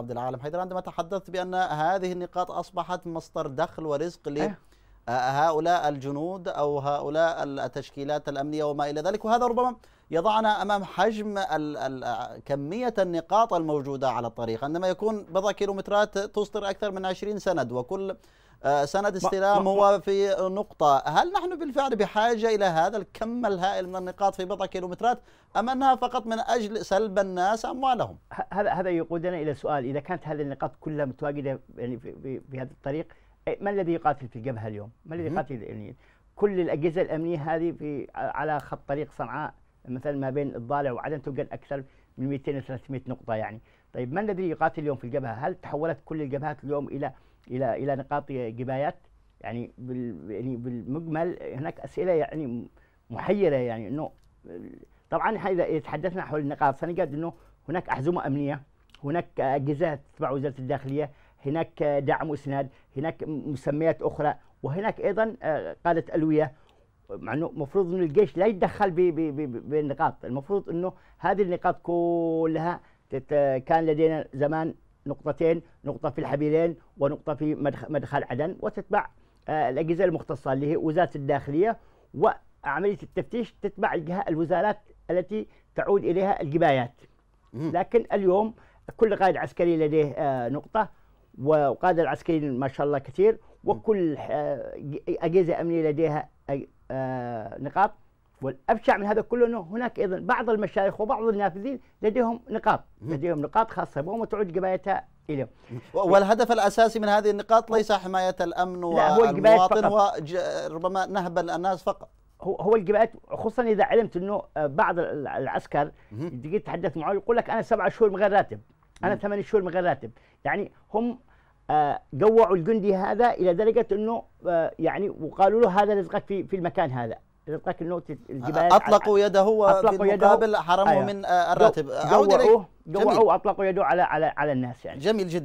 عبد العالم حيدر عندما تحدثت بأن هذه النقاط أصبحت مصدر دخل ورزق إيه. ل هؤلاء الجنود أو هؤلاء التشكيلات الأمنية وما إلى ذلك وهذا ربما يضعنا أمام حجم ال ال كمية النقاط الموجودة على الطريق عندما يكون بضع كيلومترات تصدر أكثر من 20 سند وكل آه، سند استلام هو في نقطة هل نحن بالفعل بحاجة إلى هذا الكم الهائل من النقاط في بضع كيلومترات أم أنها فقط من أجل سلب الناس أموالهم هذا هذا يقودنا إلى سؤال إذا كانت هذه النقاط كلها متواجدة يعني في, في هذا الطريق إيه، ما الذي يقاتل في الجبهة اليوم ما الذي يقاتل يعني كل الأجهزة الأمنية هذه في على خط طريق صنعاء مثلا ما بين الضالع وعدن توجد أكثر من 200 إلى 300 نقطة يعني طيب ما الذي يقاتل اليوم في الجبهة هل تحولت كل الجبهات اليوم إلى إلى إلى نقاط جبايات يعني بال يعني بالمجمل هناك أسئلة يعني محيرة يعني إنه طبعا إذا تحدثنا حول النقاط سنجد إنه هناك أحزمة أمنية هناك أجهزة تتبع وزارة الداخلية هناك دعم وإسناد هناك مسميات أخرى وهناك أيضا آه، قادة ألوية مع انه المفروض انه الجيش لا يتدخل بالنقاط، المفروض انه هذه النقاط كلها كان لدينا زمان نقطتين، نقطه في الحبيلين ونقطه في مدخل عدن وتتبع آه، الاجهزه المختصه اللي هي وزاره الداخليه وعمليه التفتيش تتبع الجهه الوزارات التي تعود اليها الجبايات. لكن اليوم كل قائد عسكري لديه آه، نقطه وقاده العسكريين ما شاء الله كثير وكل آه، اجهزه امنيه لديها آه، نقاط والابشع من هذا كله انه هناك ايضا بعض المشايخ وبعض النافذين لديهم نقاط لديهم نقاط خاصه بهم وتعود قبايتها اليهم والهدف الاساسي من هذه النقاط ليس حمايه الامن والمواطن وربما نهب الناس فقط هو هو خصوصا اذا علمت انه آه، بعض العسكر تجي تتحدث معه يقول لك انا سبعة شهور من غير راتب انا ثمان شهور من غير راتب يعني هم آه، جوعوا الجندي هذا الى درجه انه آه، يعني وقالوا له هذا رزقك في في المكان هذا رزقك انه الجبال اطلقوا يده وفي المقابل حرمه أيوه. من آه، الراتب جوعوه جوعوه اطلقوا يده على على على الناس يعني جميل جدا